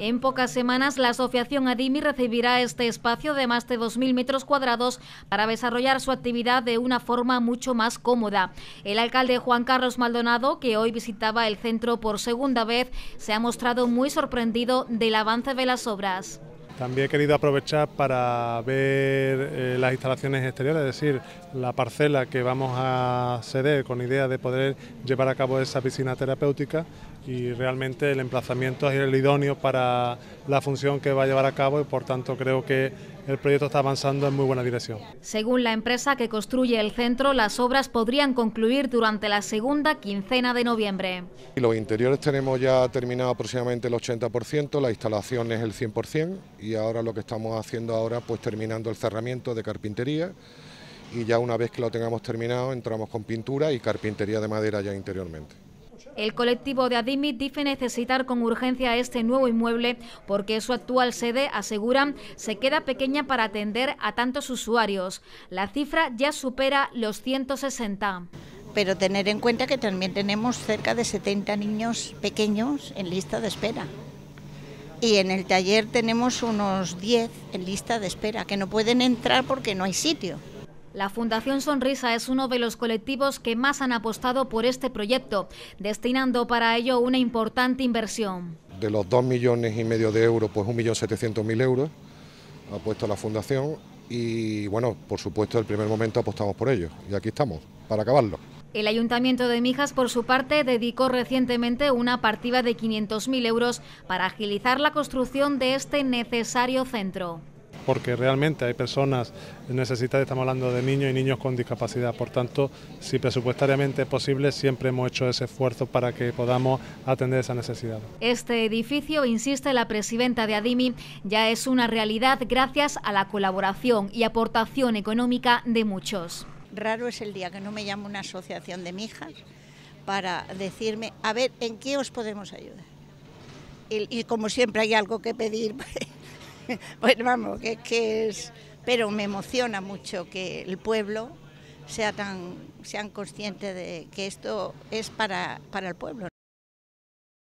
En pocas semanas, la asociación ADIMI recibirá este espacio de más de 2.000 metros cuadrados para desarrollar su actividad de una forma mucho más cómoda. El alcalde Juan Carlos Maldonado, que hoy visitaba el centro por segunda vez, se ha mostrado muy sorprendido del avance de las obras. También he querido aprovechar para ver eh, las instalaciones exteriores, es decir, la parcela que vamos a ceder con idea de poder llevar a cabo esa piscina terapéutica y realmente el emplazamiento es el idóneo para la función que va a llevar a cabo y por tanto creo que el proyecto está avanzando en muy buena dirección. Según la empresa que construye el centro, las obras podrían concluir durante la segunda quincena de noviembre. Los interiores tenemos ya terminado aproximadamente el 80%, las instalaciones el 100% y ahora lo que estamos haciendo ahora pues terminando el cerramiento de carpintería y ya una vez que lo tengamos terminado entramos con pintura y carpintería de madera ya interiormente. El colectivo de ADIMIT dice necesitar con urgencia este nuevo inmueble porque su actual sede, aseguran, se queda pequeña para atender a tantos usuarios. La cifra ya supera los 160 pero tener en cuenta que también tenemos cerca de 70 niños pequeños en lista de espera y en el taller tenemos unos 10 en lista de espera que no pueden entrar porque no hay sitio. La Fundación Sonrisa es uno de los colectivos que más han apostado por este proyecto, destinando para ello una importante inversión. De los 2 millones y medio de euros, pues 1.700.000 euros ha puesto la Fundación y bueno, por supuesto, el primer momento apostamos por ello y aquí estamos, para acabarlo. El Ayuntamiento de Mijas, por su parte, dedicó recientemente una partida de 500.000 euros para agilizar la construcción de este necesario centro porque realmente hay personas necesitadas, estamos hablando de niños y niños con discapacidad. Por tanto, si presupuestariamente es posible, siempre hemos hecho ese esfuerzo para que podamos atender esa necesidad. Este edificio, insiste la presidenta de Adimi, ya es una realidad gracias a la colaboración y aportación económica de muchos raro es el día que no me llama una asociación de mijas para decirme, a ver, ¿en qué os podemos ayudar? Y, como siempre hay algo que pedir, pues, pues, vamos, que, que es... Pero me emociona mucho que el pueblo sea tan, sean de que esto es para, para el pueblo.